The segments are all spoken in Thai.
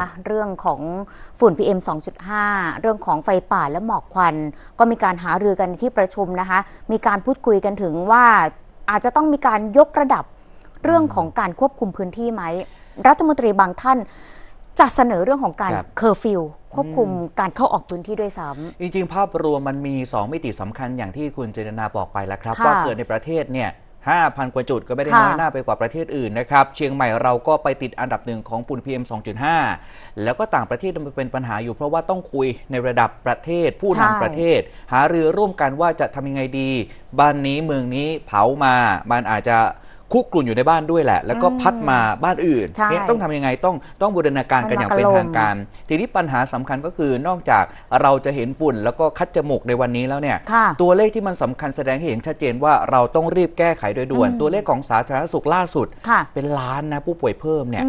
คะเรื่องของฝุ่น PM 2.5 เรื่องของไฟป่าและหมอกควัน ก็มีการหารือกันที่ประชุมนะคะ มีการพูดคุยกันถึงว่าอาจจะต้องมีการยกระดับเรื่องของการควบคุมพื้นที่ไหม รัฐมนตรีบางท่านจะเสนอเรื่องของการเคอร์ฟิวควบคุมการเข้าออกพื้นที่ด้วยซ้ำจริงๆภาพรวมมันมี 2 มิติสำคัญอย่างที่คุณเจนนาบอกไปแล้วครับว่าเกิดในประเทศเนี่ย5,000กว่าจุดก็ไม่ได้น้อยหน้าไปกว่าประเทศอื่นนะครับ เชียงใหม่เราก็ไปติดอันดับหนึ่งของฝุ่น PM 2.5 แล้วก็ต่างประเทศมันเป็นปัญหาอยู่เพราะว่าต้องคุยในระดับประเทศ ผู้นำประเทศ หารือร่วมกันว่าจะทำยังไงดี บ้านนี้เมืองนี้เผามา มันอาจจะคุกกลุ่นอยู่ในบ้านด้วยแหละ แล้วก็พัดมาบ้านอื่นเนี่ยต้องทำยังไง ต้องต้องบูรณาการกันอย่างเป็นทางการ ทีนี้ปัญหาสำคัญก็คือนอกจากเราจะเห็นฝุ่นแล้วก็คัดจมูกในวันนี้แล้วเนี่ย ตัวเลขที่มันสำคัญแสดงให้เห็นชัดเจนว่าเราต้องรีบแก้ไขโดยด่วน ตัวเลขของสาธารณสุขล่าสุด เป็นล้านนะผู้ป่วยเพิ่มเนี่ย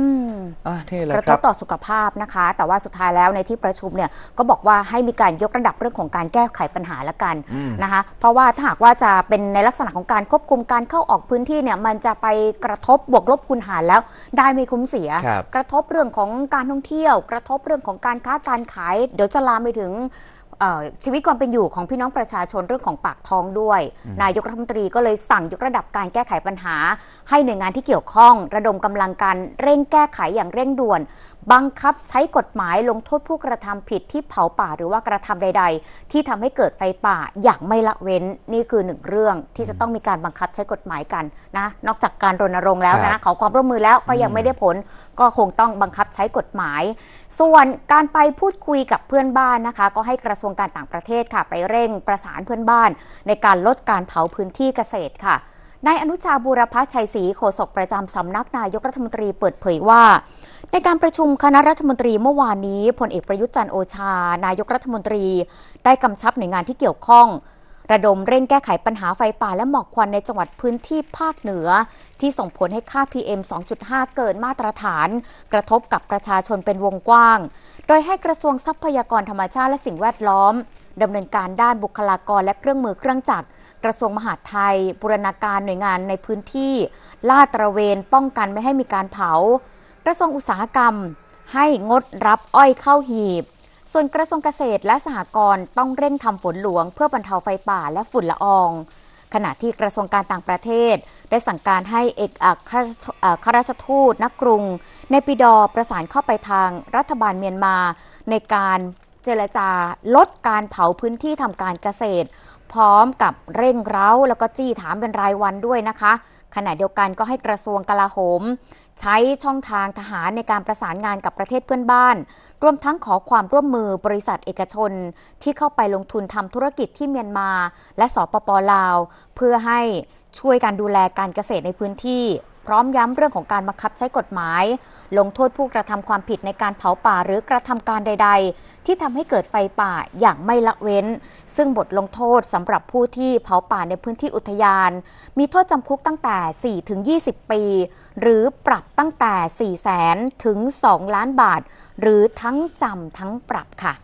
อนี่แหละกระคทรับบต่อสุขภาพนะคะ แต่ว่าสุดท้ายแล้วในที่ประชุมเนี่ย ก็บอกว่าให้มีการยกระดับเรื่องของการแก้ไขปัญหาละกันนะคะ เพราะว่าถ้าหากว่าจะเป็นในลักษณะของการควบคุมการเข้าออกพื้นที่เนี่ยมันจะไปกระทบบวกลบคูณหารแล้วได้ไม่คุ้มเสีย กระทบเรื่องของการท่องเที่ยว กระทบเรื่องของการค้าการขาย เดี๋ยวจะลามไปถึงชีวิตความเป็นอยู่ของพี่น้องประชาชนเรื่องของปากท้องด้วย นายกรัฐมนตรีก็เลยสั่งยกระดับการแก้ไขปัญหา ให้หน่วยงานที่เกี่ยวข้อง ระดมกำลังการเร่งแก้ไขอย่างเร่งด่วน บังคับใช้กฎหมายลงโทษผู้กระทำผิดที่เผาป่าหรือว่ากระทำใด ๆ ที่ทำให้เกิดไฟป่าอย่างไม่ละเว้นนี่คือหนึ่งเรื่องที่จะต้องมีการบังคับใช้กฎหมายกันนะนอกจากการรณรงค์แล้วนะขอความร่วมมือแล้วก็ยังไม่ได้ผล ก็คงต้องบังคับใช้กฎหมาย ส่วนการไปพูดคุยกับเพื่อนบ้านนะคะก็ให้กระทรววงการต่างประเทศค่ะไปเร่งประสานเพื่อนบ้าน ในการลดการเผาพื้นที่เกษตรค่ะ นายอนุชาบูรพชัยศรีโฆษกประจำสำนัก นายกรัฐมนตรีเปิดเผยว่า ในการประชุมคณะรัฐมนตรีเมื่อวานนี้พลเอกประยุทธ์จันโอชา นายกรัฐมนตรีได้กำชับหน่วยงานที่เกี่ยวข้องระดมเร่งแก้ไขปัญหาไฟป่าและหมอกควันในจังหวัดพื้นที่ภาคเหนือ ที่ส่งผลให้ค่า PM 2.5 เกินมาตรฐานกระทบกับประชาชนเป็นวงกว้าง โดยให้กระทรวงทรัพยากรธรรมชาติและสิ่งแวดล้อม ดำเนินการด้านบุคลากรและเครื่องมือเครื่องจักรกระทรวงมหาดไทยบูรณาการหน่วยงานในพื้นที่ลาดตระเวนป้องกันไม่ให้มีการเผากระทรวงอุตสาหกรรม ให้งดรับอ้อยเข้าหีบส่วนกระทรวงเกษตรและสหกรณ์ต้องเร่งทำฝนหลวงเพื่อบรรเทาไฟป่าและฝุ่นละอองขณะที่กระทรวงการต่างประเทศได้สั่งการให้เอกอัครราชทูตนักกรุง ในปิดอประสานเข้าไปทางรัฐบาลเมียนมาในการเจรจาลดการเผาพื้นที่ทำการเกษตร พร้อมกับเร่งเร้าแล้วก็จี้ถาม เป็นรายวันด้วยนะคะ ขณะเดียวกันก็ให้กระทรวงกลาโหม ใช้ช่องทางทหารในการประสานงานกับประเทศเพื่อนบ้านรวมทั้งขอความร่วมมือบริษัทเอกชนที่เข้าไปลงทุนทำธุรกิจที่เมียนมา และสปปลาว เพื่อให้ช่วยการดูแลการเกษตรในพื้นที่พร้อมย้ำเรื่องของการบังคับใช้กฎหมาย ลงโทษผู้กระทำความผิดในการเผาป่าหรือกระทำการใด ๆ ที่ทำให้เกิดไฟป่าอย่างไม่ละเว้น ซึ่งบทลงโทษสำหรับผู้ที่เผาป่าในพื้นที่อุทยาน มีโทษจำคุกตั้งแต่4ถึง20 ปี หรือปรับตั้งแต่4แสนถึง 2 ล้านบาท หรือทั้งจำทั้งปรับค่ะ